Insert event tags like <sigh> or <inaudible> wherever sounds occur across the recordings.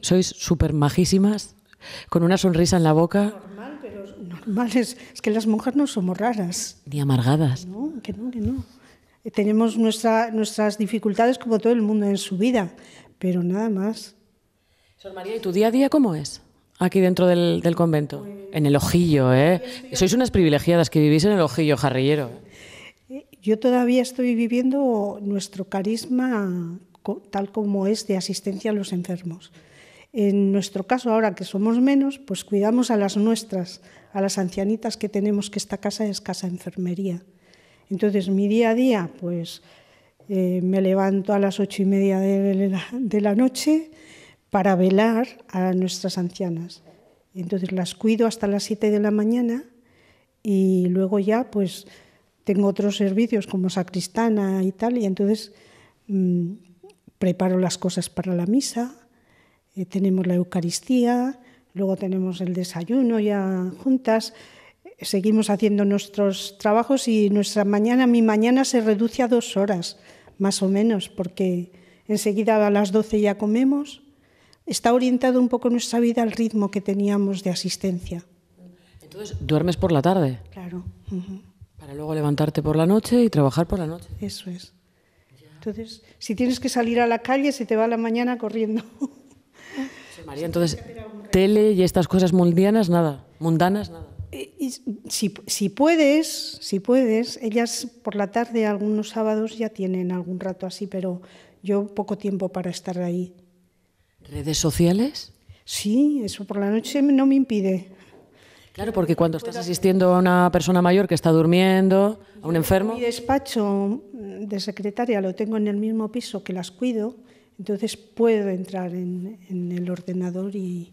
sois súper majísimas, con una sonrisa en la boca. Normal, pero normal es, que las monjas no somos raras. Ni amargadas. No, que no, que no. Eh, tenemos nuestras dificultades como todo el mundo en su vida, pero nada más. Sor María, ¿y tu día a día cómo es? Aquí dentro del convento. Pues en el ojillo, ¿eh? Sois unas privilegiadas que vivís en el ojillo jarrillero. Eh, yo todavía estoy viviendo nuestro carisma tal como es de asistencia a los enfermos. En nuestro caso, ahora que somos menos, pues cuidamos a las nuestras, a las ancianitas que tenemos, que esta casa es casa de enfermería. Entonces, mi día a día, pues eh, me levanto a las ocho y media de la, noche para velar a nuestras ancianas. Entonces las cuido hasta las siete de la mañana y luego ya pues tengo otros servicios como sacristana y tal, y entonces mm, preparo las cosas para la misa, eh, tenemos la Eucaristía, luego tenemos el desayuno ya juntas, eh, seguimos haciendo nuestros trabajos y nuestra mañana, mi mañana se reduce a dos horas, más o menos, porque enseguida a las doce ya comemos. Está orientado un poco nuestra vida al ritmo que teníamos de asistencia. Entonces, ¿duermes por la tarde? Claro. Para luego levantarte por la noche y trabajar por la noche. Eso es. Entonces, si tienes que salir a la calle, se te va la mañana corriendo. <laughs> María, entonces, tele y estas cosas mundianas, nada. Mundanas, nada. Eh, si, si, puedes, si puedes, ellas por la tarde, algunos sábados ya tienen algún rato así, pero yo poco tiempo para estar ahí. ¿Redes sociales? Sí, eso por la noche no me impide. Claro, porque cuando estás asistiendo a una persona mayor que está durmiendo, a un enfermo. Mi despacho mm, de secretaria lo tengo en el mismo piso que las cuido entonces puedo entrar en, el ordenador y,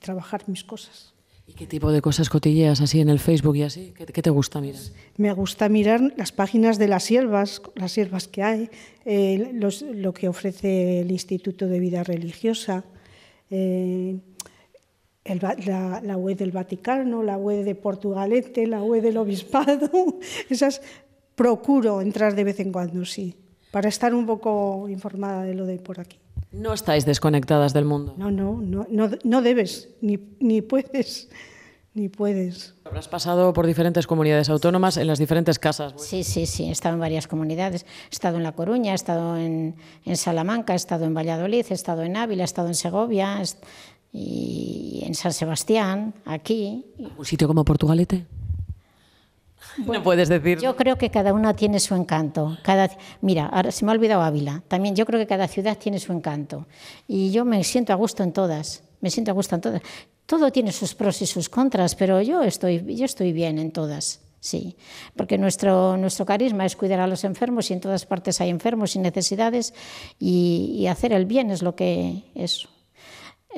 trabajar mis cosas. ¿Y qué tipo de cosas cotilleas así en el Facebook y así? ¿Qué, te gusta mirar? Pues me gusta mirar las páginas de las siervas, las siervas que hay, eh, lo que ofrece el Instituto de Vida Religiosa, eh, la, la, web del Vaticano, la web de Portugalete, la web del Obispado. <laughs> Esas procuro entrar de vez en cuando, sí para estar un poco informada de lo de por aquí. No estáis desconectadas del mundo. No, no, no, no, debes, ni, ni puedes ni puedes. Habrás pasado por diferentes comunidades autónomas, en las diferentes casas. Sí, sí, sí, he estado en varias comunidades. He estado en La Coruña, he estado en, en Salamanca, he estado en Valladolid, he estado en Ávila, he estado en Segovia y en San Sebastián, aquí. ¿Un sitio como Portugalete? <laughs> no puedes decir. Yo creo que cada una tiene su encanto. Cada, mira, ahora se me ha olvidado Ávila. También yo creo que cada ciudad tiene su encanto. Y yo me siento a gusto en todas. Me siento a gusto en todas. Todo tiene sus pros y sus contras, pero yo estoy, yo estoy bien en todas. Sí, porque nuestro, nuestro carisma es cuidar a los enfermos y en todas partes hay enfermos y necesidades y hacer el bien es lo que es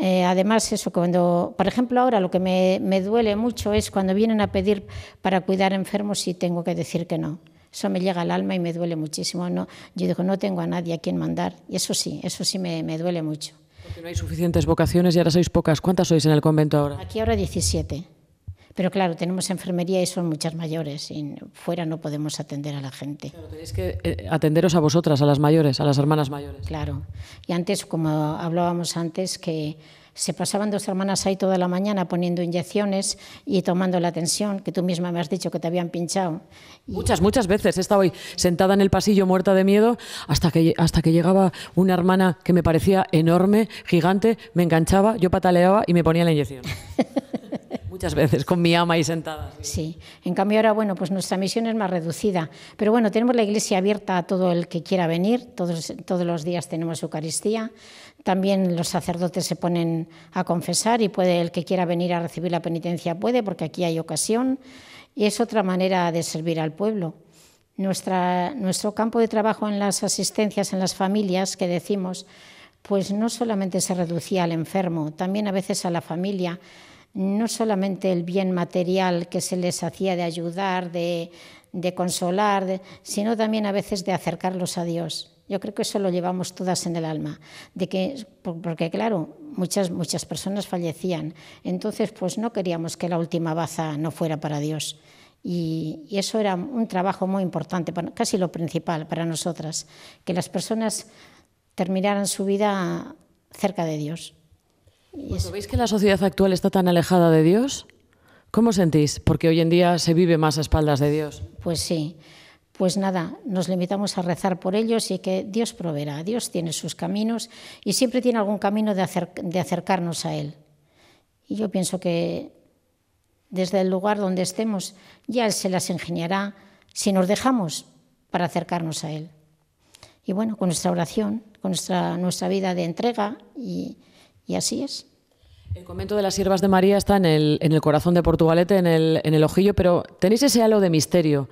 eh, además, eso, cuando, por ejemplo, ahora lo que me, me, duele mucho es cuando vienen a pedir para cuidar enfermos y tengo que decir que no. Eso me llega al alma y me duele muchísimo. No, yo digo, no tengo a nadie a quien mandar. Y eso sí, eso sí me, me duele mucho. Porque no hay suficientes vocaciones y ahora sois pocas. ¿Cuántas sois en el convento ahora? Aquí ahora 17. Pero claro, tenemos enfermería y son muchas mayores y fuera no podemos atender a la gente. Claro, tenéis que eh, atenderos a vosotras, a las mayores, a las hermanas mayores. Claro. Y antes, como hablábamos antes, que se pasaban dos hermanas ahí toda la mañana poniendo inyecciones y tomando la tensión, que tú misma me has dicho que te habían pinchado. Muchas, muchas veces. He estado sentada en el pasillo muerta de miedo hasta que, hasta que llegaba una hermana que me parecía enorme, gigante, me enganchaba, yo pataleaba y me ponía la inyección. <laughs> muchas veces con mi ama ahí sentada. Sí. en cambio ahora, bueno, pues nuestra misión es más reducida, pero bueno, tenemos la iglesia abierta a todo el que quiera venir, todos, todos los días tenemos Eucaristía, también los sacerdotes se ponen a confesar y puede el que quiera venir a recibir la penitencia puede, porque aquí hay ocasión, y es otra manera de servir al pueblo. Nuestra, nuestro campo de trabajo en las asistencias, en las familias que decimos, pues no solamente se reducía al enfermo, también a veces a la familia no solamente el bien material que se les hacía de ayudar, de, consolar, sino también a veces de acercarlos a Dios. Yo creo que eso lo llevamos todas en el alma, porque claro, muchas, muchas personas fallecían, entonces pues no queríamos que la última baza no fuera para Dios. y, eso era un trabajo muy importante, casi lo principal para nosotras, que las personas terminaran su vida cerca de Dios. Y ¿Veis que la sociedad actual está tan alejada de Dios? ¿Cómo sentís? Porque hoy en día se vive más a espaldas de Dios. Pues sí. Pues nada, nos limitamos a rezar por ellos y que Dios proveerá. Dios tiene sus caminos y siempre tiene algún camino de, de acercarnos a Él. Y yo pienso que desde el lugar donde estemos, ya Él se las ingeniará si nos dejamos para acercarnos a Él. Y bueno, con nuestra oración, con nuestra, nuestra vida de entrega y, y así es. El convento de las Siervas de María está en el, corazón de Portugalete, en el, en el, Ojillo, pero tenéis ese halo de misterio.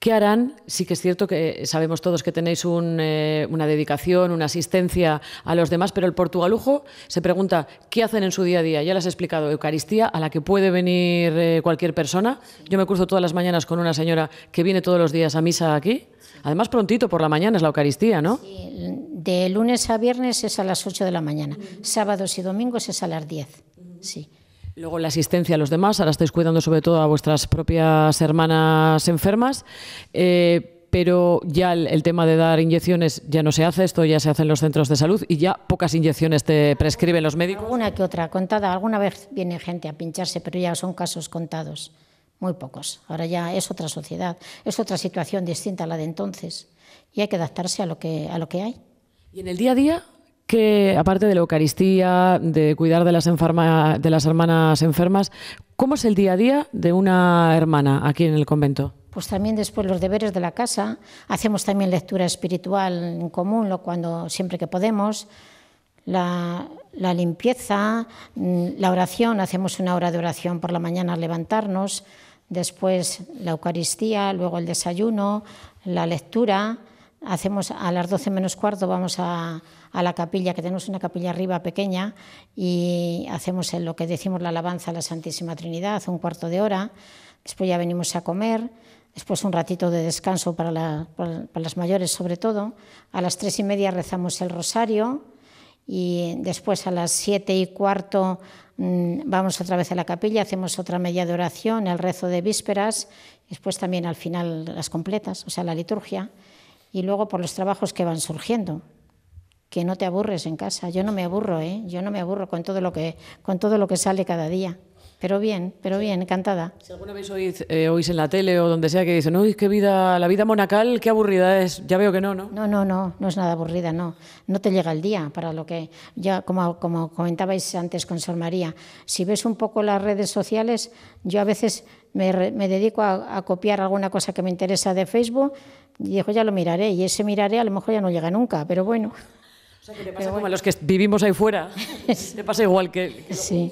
¿Qué harán? Sí que es cierto que sabemos todos que tenéis eh, una dedicación, una asistencia a los demás, pero el portugalujo se pregunta, ¿qué hacen en su día a día? Ya les he explicado, Eucaristía, a la que puede venir eh, cualquier persona. Yo me curso todas las mañanas con una señora que viene todos los días a misa aquí. Además, prontito por la mañana es la Eucaristía, ¿no? Sí, de lunes a viernes es a las 8 de la mañana. Sábados y domingos es a las 10. Sí. Luego la asistencia a los demás, ahora estáis cuidando sobre todo a vuestras propias hermanas enfermas. Eh, pero ya el, tema de dar inyecciones ya no se hace, esto ya se hace en los centros de salud y ya pocas inyecciones te prescriben los médicos. Una que otra contada, alguna vez viene gente a pincharse, pero ya son casos contados, muy pocos. Ahora ya es otra sociedad, es otra situación distinta a la de entonces y hay que adaptarse a lo que, a lo que hay. ¿Y en el día a día? que, aparte de la Eucaristía, de cuidar de las, de las hermanas enfermas, ¿cómo es el día a día de una hermana aquí en el convento? Pues también después los deberes de la casa, hacemos también lectura espiritual en común cuando, siempre que podemos, la, la limpieza, mm, la oración, hacemos una hora de oración por la mañana al levantarnos, después la Eucaristía, luego el desayuno, la lectura, hacemos a las 12 menos cuarto vamos a, la capilla, que tenemos una capilla arriba pequeña, y hacemos lo que decimos la alabanza a la Santísima Trinidad, un cuarto de hora, después ya venimos a comer, después un ratito de descanso para, para las mayores sobre todo, a las tres y media rezamos el rosario, y después a las siete y cuarto mm, vamos otra vez a la capilla, hacemos otra media de oración, el rezo de vísperas, después también al final las completas, o sea, la liturgia y luego por los trabajos que van surgiendo que no te aburres en casa. Yo no me aburro, ¿eh? Yo no me aburro con todo lo que con todo lo que sale cada día. Pero bien, pero bien, encantada. Si alguna vez oís, eh, oís en la tele o donde sea que dicen, uy, qué vida, la vida monacal, qué aburrida es, ya veo que no, ¿no? No, no, no, no es nada aburrida, no. No te llega el día para lo que, ya como, como comentabais antes con Sor María, si ves un poco las redes sociales, yo a veces me, me dedico a, a, copiar alguna cosa que me interesa de Facebook y digo, ya lo miraré, y ese miraré a lo mejor ya no llega nunca, pero bueno. O sea, que te pasa como a los que vivimos ahí fuera. <laughs> te pasa igual que... sí.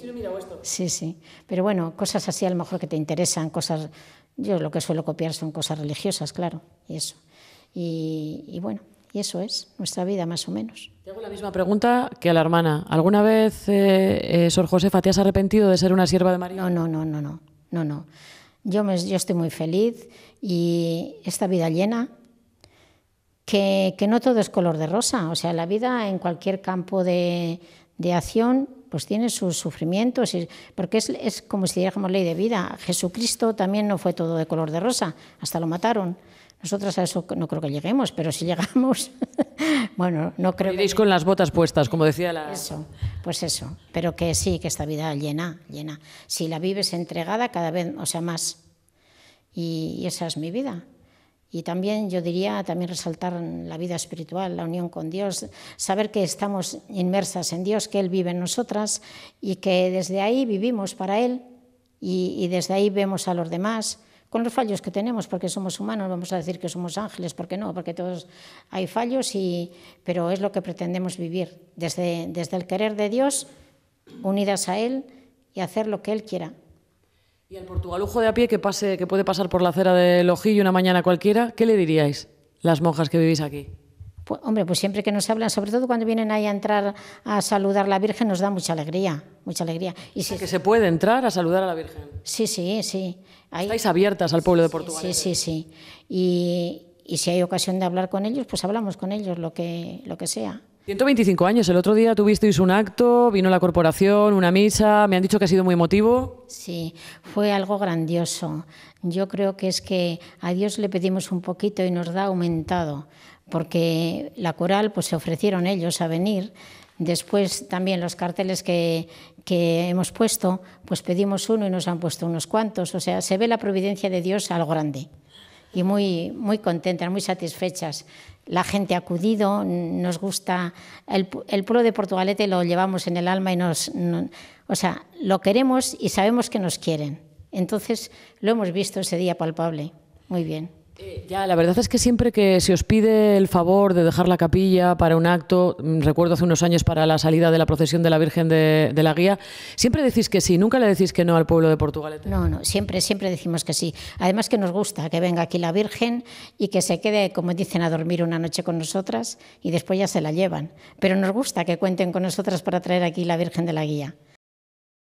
sí, sí. Pero bueno, cosas así a lo mejor que te interesan, cosas... Yo lo que suelo copiar son cosas religiosas, claro, y eso. y, bueno, y eso es nuestra vida, más o menos. Te hago la misma pregunta que a la hermana. ¿Alguna vez, eh, eh, Sor Josefa, te has arrepentido de ser una sierva de María? No, no, no, no, no, no. no. Yo, me, yo estoy muy feliz y esta vida llena que, no todo es color de rosa. O sea, la vida en cualquier campo de, acción pues tiene sus sufrimientos, porque es, como si dijéramos ley de vida. Jesucristo también no fue todo de color de rosa, hasta lo mataron. Nosotras a eso no creo que lleguemos, pero si llegamos, <laughs> bueno, no creo. Iréis con las botas puestas, como decía la. Eso, pues eso. Pero que sí, que esta vida llena, llena. Si la vives entregada, cada vez, o sea, más. y esa es mi vida. Y también yo diría, también resaltar la vida espiritual, la unión con Dios, saber que estamos inmersas en Dios, que Él vive en nosotras y que desde ahí vivimos para Él y, desde ahí vemos a los demás con los fallos que tenemos, porque somos humanos, vamos a decir que somos ángeles, porque no, porque todos hay fallos, y, pero es lo que pretendemos vivir, desde, desde el querer de Dios, unidas a Él y hacer lo que Él quiera, y al portugalujo de a pie que, pase, que puede pasar por la acera del Ojillo una mañana cualquiera, ¿qué le diríais, las monjas que vivís aquí? Pues, hombre, pues siempre que nos hablan, sobre todo cuando vienen ahí a entrar a saludar a la Virgen, nos da mucha alegría, mucha alegría. Y que se puede entrar a saludar a la Virgen. Sí, sí, sí. Estáis abiertas al pueblo de Portugal. Sí, sí, sí. Y, y si hay ocasión de hablar con ellos, pues hablamos con ellos, lo que, lo que sea. 125 años. El otro día tuvisteis un acto, vino la corporación, una misa, me han dicho que ha sido muy emotivo. Sí, fue algo grandioso. Yo creo que es que a Dios le pedimos un poquito y nos da aumentado, porque la coral pues se ofrecieron ellos a venir. Después también los carteles que, que hemos puesto, pues pedimos uno y nos han puesto unos cuantos. O sea, se ve la providencia de Dios algo grande y muy, muy contentas, muy satisfechas. La gente ha acudido, nos gusta. El, el pueblo de Portugalete lo llevamos en el alma y nos. o sea, lo queremos y sabemos que nos quieren. Entonces lo hemos visto ese día palpable. Muy bien. Eh, ya, la verdad es que siempre que se os pide el favor de dejar la capilla para un acto, mm, recuerdo hace unos años para la salida de la procesión de la Virgen de, la Guía, siempre decís que sí, nunca le decís que no al pueblo de Portugal. No, no, siempre, siempre decimos que sí. Además que nos gusta que venga aquí la Virgen y que se quede, como dicen, a dormir una noche con nosotras y después ya se la llevan. Pero nos gusta que cuenten con nosotras para traer aquí la Virgen de la Guía.